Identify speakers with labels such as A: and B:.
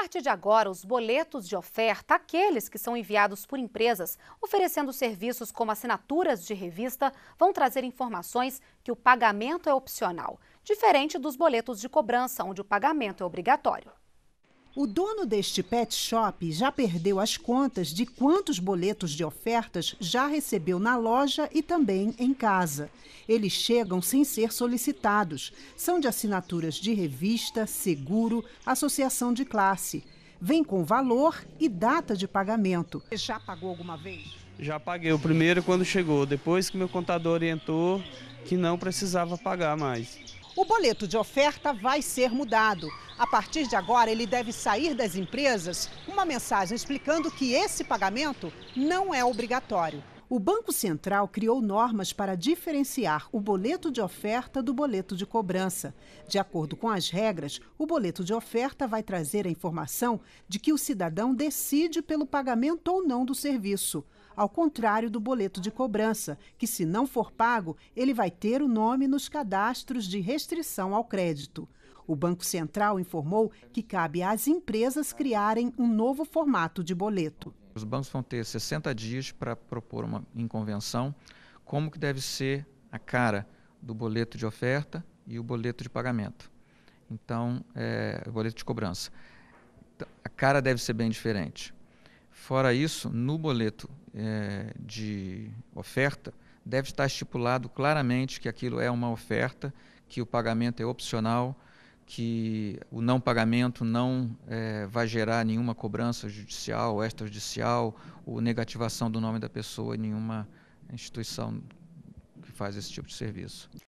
A: partir de agora, os boletos de oferta, aqueles que são enviados por empresas oferecendo serviços como assinaturas de revista, vão trazer informações que o pagamento é opcional, diferente dos boletos de cobrança, onde o pagamento é obrigatório.
B: O dono deste pet shop já perdeu as contas de quantos boletos de ofertas já recebeu na loja e também em casa. Eles chegam sem ser solicitados. São de assinaturas de revista, seguro, associação de classe. Vem com valor e data de pagamento. Você já pagou alguma vez?
C: Já paguei o primeiro quando chegou, depois que meu contador orientou que não precisava pagar mais.
B: O boleto de oferta vai ser mudado. A partir de agora, ele deve sair das empresas uma mensagem explicando que esse pagamento não é obrigatório o Banco Central criou normas para diferenciar o boleto de oferta do boleto de cobrança. De acordo com as regras, o boleto de oferta vai trazer a informação de que o cidadão decide pelo pagamento ou não do serviço, ao contrário do boleto de cobrança, que, se não for pago, ele vai ter o nome nos cadastros de restrição ao crédito. O Banco Central informou que cabe às empresas criarem um novo formato de boleto.
C: Os bancos vão ter 60 dias para propor uma, em convenção como que deve ser a cara do boleto de oferta e o boleto de pagamento. Então, é, o boleto de cobrança. Então, a cara deve ser bem diferente. Fora isso, no boleto é, de oferta, deve estar estipulado claramente que aquilo é uma oferta, que o pagamento é opcional, que o não pagamento não é, vai gerar nenhuma cobrança judicial, extrajudicial, ou negativação do nome da pessoa em nenhuma instituição que faz esse tipo de serviço.